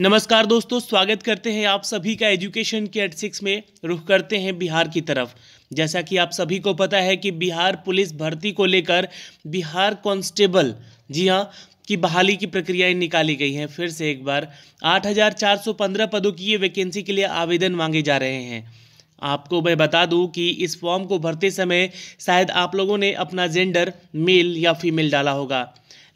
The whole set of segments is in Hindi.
नमस्कार दोस्तों स्वागत करते हैं आप सभी का एजुकेशन के एट सिक्स में रुख करते हैं बिहार की तरफ जैसा कि आप सभी को पता है कि बिहार पुलिस भर्ती को लेकर बिहार कांस्टेबल जी हाँ की बहाली की प्रक्रियाएं निकाली गई हैं फिर से एक बार 8,415 पदों की ये वैकेंसी के लिए आवेदन मांगे जा रहे हैं आपको मैं बता दूं कि इस फॉर्म को भरते समय शायद आप लोगों ने अपना जेंडर मेल या फीमेल डाला होगा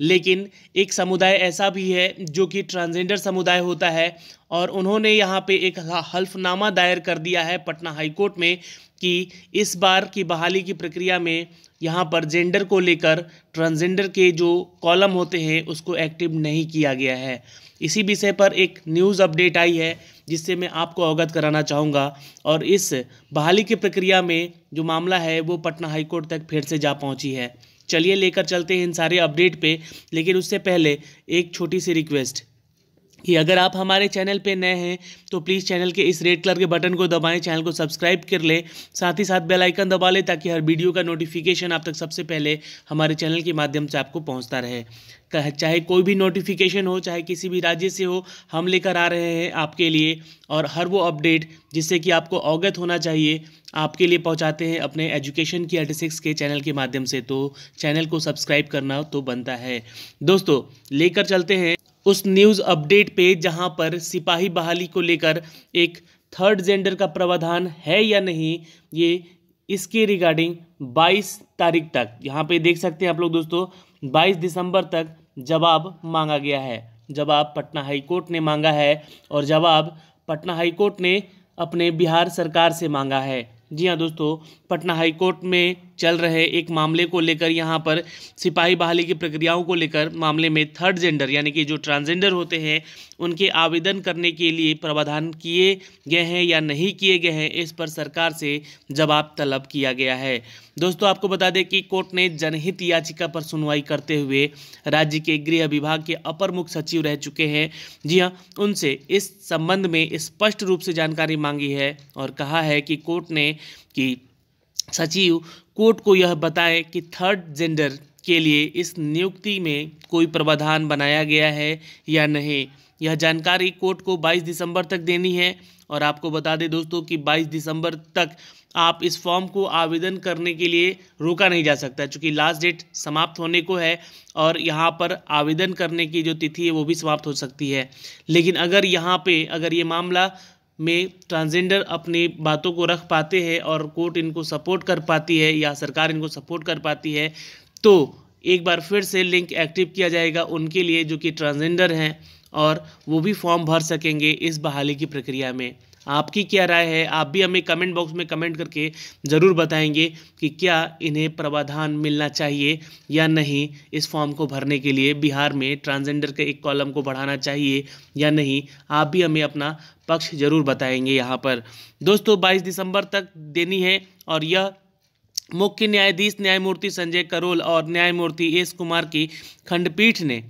लेकिन एक समुदाय ऐसा भी है जो कि ट्रांसजेंडर समुदाय होता है और उन्होंने यहाँ पे एक हल्फनामा दायर कर दिया है पटना हाईकोर्ट में कि इस बार की बहाली की प्रक्रिया में यहाँ पर जेंडर को लेकर ट्रांसजेंडर के जो कॉलम होते हैं उसको एक्टिव नहीं किया गया है इसी विषय पर एक न्यूज़ अपडेट आई है जिससे मैं आपको अवगत कराना चाहूँगा और इस बहाली की प्रक्रिया में जो मामला है वो पटना हाईकोर्ट तक फिर से जा पहुँची है चलिए लेकर चलते हैं इन सारे अपडेट पे लेकिन उससे पहले एक छोटी सी रिक्वेस्ट कि अगर आप हमारे चैनल पे नए हैं तो प्लीज़ चैनल के इस रेड कलर के बटन को दबाएं चैनल को सब्सक्राइब कर लें साथ ही साथ बेल आइकन दबा लें ताकि हर वीडियो का नोटिफिकेशन आप तक सबसे पहले हमारे चैनल के माध्यम से आपको पहुंचता रहे चाहे कोई भी नोटिफिकेशन हो चाहे किसी भी राज्य से हो हम लेकर आ रहे हैं आपके लिए और हर वो अपडेट जिससे कि आपको अवगत होना चाहिए आपके लिए पहुँचाते हैं अपने एजुकेशन की एटी सिक्स के चैनल के माध्यम से तो चैनल को सब्सक्राइब करना तो बनता है दोस्तों लेकर चलते हैं उस न्यूज़ अपडेट पे जहां पर सिपाही बहाली को लेकर एक थर्ड जेंडर का प्रावधान है या नहीं ये इसके रिगार्डिंग 22 तारीख तक यहाँ पे देख सकते हैं आप लोग दोस्तों 22 दिसंबर तक जवाब मांगा गया है जवाब पटना हाईकोर्ट ने मांगा है और जवाब पटना हाईकोर्ट ने अपने बिहार सरकार से मांगा है जी हाँ दोस्तों पटना हाईकोर्ट में चल रहे एक मामले को लेकर यहाँ पर सिपाही बहाली की प्रक्रियाओं को लेकर मामले में थर्ड जेंडर यानी कि जो ट्रांसजेंडर होते हैं उनके आवेदन करने के लिए प्रावधान किए गए हैं या नहीं किए गए हैं इस पर सरकार से जवाब तलब किया गया है दोस्तों आपको बता दें कि कोर्ट ने जनहित याचिका पर सुनवाई करते हुए राज्य के गृह विभाग के अपर मुख्य सचिव रह चुके हैं जी हाँ उनसे इस संबंध में स्पष्ट रूप से जानकारी मांगी है और कहा है कि कोर्ट ने कि सचिव कोर्ट को यह बताएं कि थर्ड जेंडर के लिए इस नियुक्ति में कोई प्रावधान बनाया गया है या नहीं यह जानकारी कोर्ट को 22 दिसंबर तक देनी है और आपको बता दें दोस्तों कि 22 दिसंबर तक आप इस फॉर्म को आवेदन करने के लिए रोका नहीं जा सकता चूँकि लास्ट डेट समाप्त होने को है और यहाँ पर आवेदन करने की जो तिथि है वो भी समाप्त हो सकती है लेकिन अगर यहाँ पे अगर ये मामला में ट्रांसजेंडर अपनी बातों को रख पाते हैं और कोर्ट इनको सपोर्ट कर पाती है या सरकार इनको सपोर्ट कर पाती है तो एक बार फिर से लिंक एक्टिव किया जाएगा उनके लिए जो कि ट्रांसजेंडर हैं और वो भी फॉर्म भर सकेंगे इस बहाली की प्रक्रिया में आपकी क्या राय है आप भी हमें कमेंट बॉक्स में कमेंट करके ज़रूर बताएंगे कि क्या इन्हें प्रावधान मिलना चाहिए या नहीं इस फॉर्म को भरने के लिए बिहार में ट्रांसजेंडर के एक कॉलम को बढ़ाना चाहिए या नहीं आप भी हमें अपना पक्ष ज़रूर बताएंगे यहाँ पर दोस्तों बाईस दिसंबर तक देनी है और यह मुख्य न्यायाधीश न्यायमूर्ति संजय करोल और न्यायमूर्ति एस कुमार की खंडपीठ ने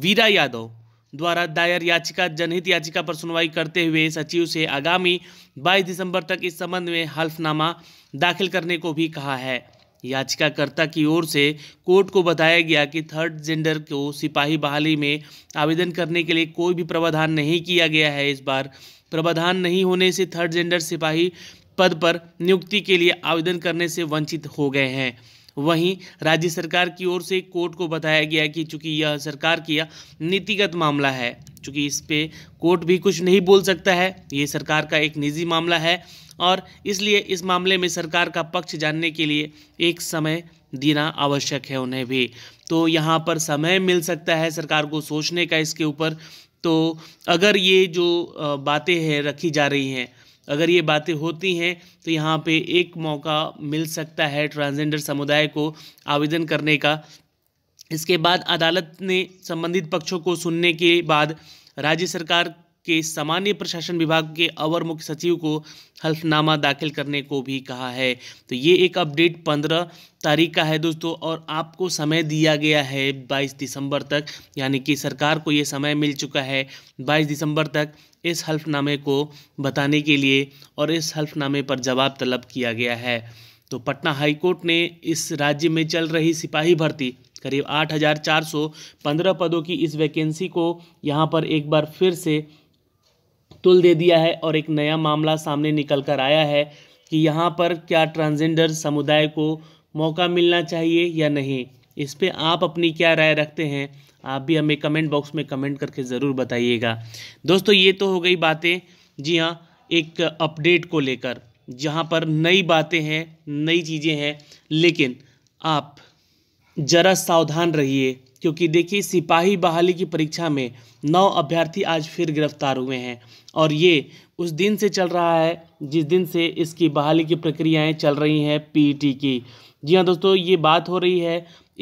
वीरा यादव द्वारा दायर याचिका जनहित याचिका पर सुनवाई करते हुए सचिव से आगामी 22 दिसंबर तक इस संबंध में हल्फनामा दाखिल करने को भी कहा है याचिकाकर्ता की ओर से कोर्ट को बताया गया कि थर्ड जेंडर को सिपाही बहाली में आवेदन करने के लिए कोई भी प्रावधान नहीं किया गया है इस बार प्रावधान नहीं होने से थर्ड जेंडर सिपाही पद पर नियुक्ति के लिए आवेदन करने से वंचित हो गए हैं वहीं राज्य सरकार की ओर से कोर्ट को बताया गया कि चूंकि यह सरकार की नीतिगत मामला है चूंकि इस पे कोर्ट भी कुछ नहीं बोल सकता है ये सरकार का एक निजी मामला है और इसलिए इस मामले में सरकार का पक्ष जानने के लिए एक समय देना आवश्यक है उन्हें भी तो यहाँ पर समय मिल सकता है सरकार को सोचने का इसके ऊपर तो अगर ये जो बातें हैं रखी जा रही हैं अगर ये बातें होती हैं तो यहाँ पे एक मौका मिल सकता है ट्रांसजेंडर समुदाय को आवेदन करने का इसके बाद अदालत ने संबंधित पक्षों को सुनने के बाद राज्य सरकार के सामान्य प्रशासन विभाग के अवर मुख्य सचिव को हल्फनामा दाखिल करने को भी कहा है तो ये एक अपडेट पंद्रह तारीख का है दोस्तों और आपको समय दिया गया है बाईस दिसंबर तक यानी कि सरकार को ये समय मिल चुका है बाईस दिसंबर तक इस हल्फनामे को बताने के लिए और इस हल्फनामे पर जवाब तलब किया गया है तो पटना हाईकोर्ट ने इस राज्य में चल रही सिपाही भर्ती करीब आठ हज़ार चार सौ पंद्रह पदों की इस वैकेंसी को यहाँ पर एक बार फिर से तुल दे दिया है और एक नया मामला सामने निकल कर आया है कि यहाँ पर क्या ट्रांसजेंडर समुदाय को मौका मिलना चाहिए या नहीं इस पर आप अपनी क्या राय रखते हैं आप भी हमें कमेंट बॉक्स में कमेंट करके ज़रूर बताइएगा दोस्तों ये तो हो गई बातें जी हाँ एक अपडेट को लेकर जहाँ पर नई बातें हैं नई चीज़ें हैं लेकिन आप ज़रा सावधान रहिए क्योंकि देखिए सिपाही बहाली की परीक्षा में नौ अभ्यर्थी आज फिर गिरफ्तार हुए हैं और ये उस दिन से चल रहा है जिस दिन से इसकी बहाली की प्रक्रियाएं चल रही हैं पीटी e की जी हाँ दोस्तों ये बात हो रही है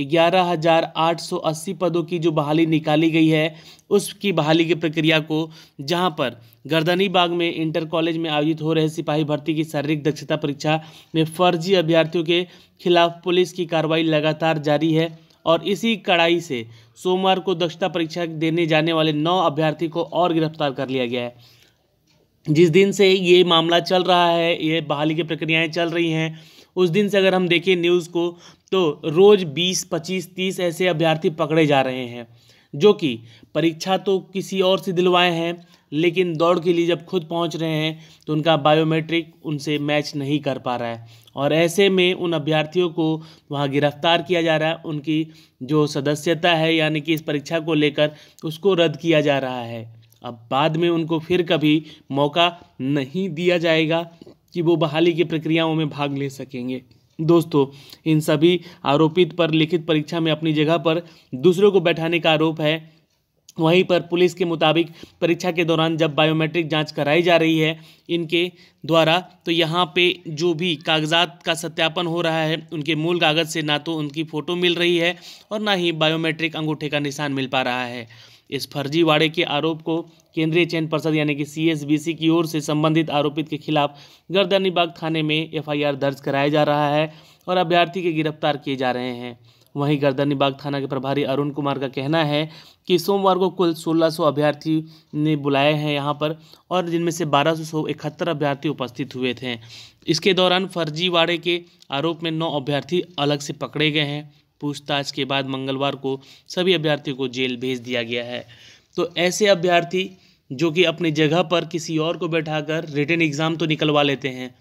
ग्यारह हज़ार आठ सौ अस्सी पदों की जो बहाली निकाली गई है उसकी बहाली की प्रक्रिया को जहां पर गर्दनी बाग में इंटर कॉलेज में आयोजित हो रहे सिपाही भर्ती की शारीरिक दक्षता परीक्षा में फर्जी अभ्यर्थियों के खिलाफ पुलिस की कार्रवाई लगातार जारी है और इसी कड़ाई से सोमवार को दक्षता परीक्षा देने जाने वाले नौ अभ्यर्थी को और गिरफ्तार कर लिया गया है जिस दिन से ये मामला चल रहा है ये बहाली की प्रक्रियाएं चल रही हैं उस दिन से अगर हम देखें न्यूज़ को तो रोज़ बीस पच्चीस तीस ऐसे अभ्यर्थी पकड़े जा रहे हैं जो कि परीक्षा तो किसी और से दिलवाए हैं लेकिन दौड़ के लिए जब खुद पहुंच रहे हैं तो उनका बायोमेट्रिक उनसे मैच नहीं कर पा रहा है और ऐसे में उन अभ्यर्थियों को वहां गिरफ्तार किया जा रहा है उनकी जो सदस्यता है यानी कि इस परीक्षा को लेकर उसको रद्द किया जा रहा है अब बाद में उनको फिर कभी मौका नहीं दिया जाएगा कि वो बहाली की प्रक्रियाओं में भाग ले सकेंगे दोस्तों इन सभी आरोपित पर लिखित परीक्षा में अपनी जगह पर दूसरों को बैठाने का आरोप है वहीं पर पुलिस के मुताबिक परीक्षा के दौरान जब बायोमेट्रिक जांच कराई जा रही है इनके द्वारा तो यहाँ पे जो भी कागजात का सत्यापन हो रहा है उनके मूल कागज़ से ना तो उनकी फ़ोटो मिल रही है और ना ही बायोमेट्रिक अंगूठे का निशान मिल पा रहा है इस फर्जीवाड़े के आरोप को केंद्रीय चयन पर्षद यानी कि सीएसबीसी की ओर से संबंधित आरोपित के खिलाफ गर्दनीबाग थाने में एफआईआर दर्ज कराया जा रहा है और अभ्यर्थी के गिरफ्तार किए जा रहे हैं वहीं गर्दनीबाग थाना के प्रभारी अरुण कुमार का कहना है कि सोमवार को कुल 1600 अभ्यर्थी ने बुलाए हैं यहां पर और जिनमें से बारह सौ इकहत्तर अभ्यर्थी उपस्थित हुए थे इसके दौरान फर्जीवाड़े के आरोप में नौ अभ्यर्थी अलग से पकड़े गए हैं पूछताछ के बाद मंगलवार को सभी अभ्यर्थियों को जेल भेज दिया गया है तो ऐसे अभ्यर्थी जो कि अपनी जगह पर किसी और को बैठाकर रिटर्न एग्ज़ाम तो निकलवा लेते हैं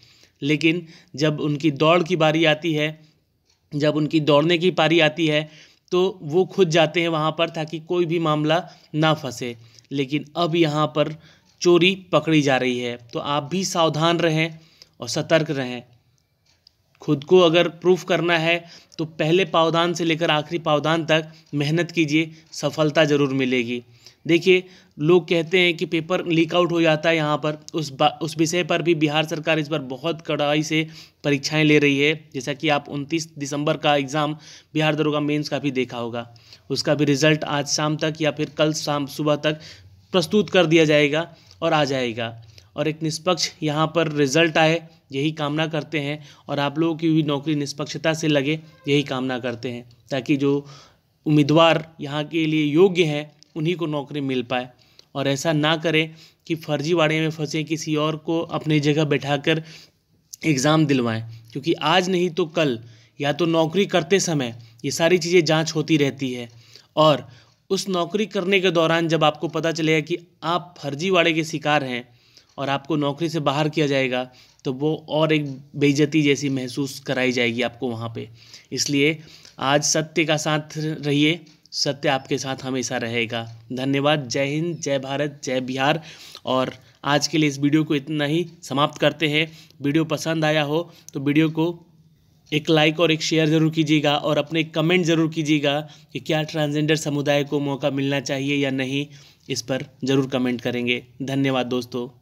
लेकिन जब उनकी दौड़ की बारी आती है जब उनकी दौड़ने की पारी आती है तो वो खुद जाते हैं वहाँ पर ताकि कोई भी मामला ना फंसे लेकिन अब यहाँ पर चोरी पकड़ी जा रही है तो आप भी सावधान रहें और सतर्क रहें खुद को अगर प्रूफ करना है तो पहले पावदान से लेकर आखिरी पावदान तक मेहनत कीजिए सफलता ज़रूर मिलेगी देखिए लोग कहते हैं कि पेपर लीक आउट हो जाता है यहाँ पर उस बा उस विषय पर भी बिहार सरकार इस बार बहुत कड़ाई से परीक्षाएं ले रही है जैसा कि आप 29 दिसंबर का एग्ज़ाम बिहार दरोगा मेंस का भी देखा होगा उसका भी रिजल्ट आज शाम तक या फिर कल शाम सुबह तक प्रस्तुत कर दिया जाएगा और आ जाएगा और एक निष्पक्ष यहाँ पर रिजल्ट आए यही कामना करते हैं और आप लोगों की भी नौकरी निष्पक्षता से लगे यही कामना करते हैं ताकि जो उम्मीदवार यहाँ के लिए योग्य हैं उन्हीं को नौकरी मिल पाए और ऐसा ना करें कि फर्जीवाड़े में फंसे किसी और को अपनी जगह बैठाकर एग्ज़ाम दिलवाएं क्योंकि आज नहीं तो कल या तो नौकरी करते समय ये सारी चीज़ें जांच होती रहती है और उस नौकरी करने के दौरान जब आपको पता चलेगा कि आप फर्जीवाड़े के शिकार हैं और आपको नौकरी से बाहर किया जाएगा तो वो और एक बेइज्जती जैसी महसूस कराई जाएगी आपको वहाँ पे इसलिए आज सत्य का साथ रहिए सत्य आपके साथ हमेशा रहेगा धन्यवाद जय हिंद जय भारत जय बिहार और आज के लिए इस वीडियो को इतना ही समाप्त करते हैं वीडियो पसंद आया हो तो वीडियो को एक लाइक और एक शेयर ज़रूर कीजिएगा और अपने कमेंट ज़रूर कीजिएगा कि क्या ट्रांसजेंडर समुदाय को मौका मिलना चाहिए या नहीं इस पर ज़रूर कमेंट करेंगे धन्यवाद दोस्तों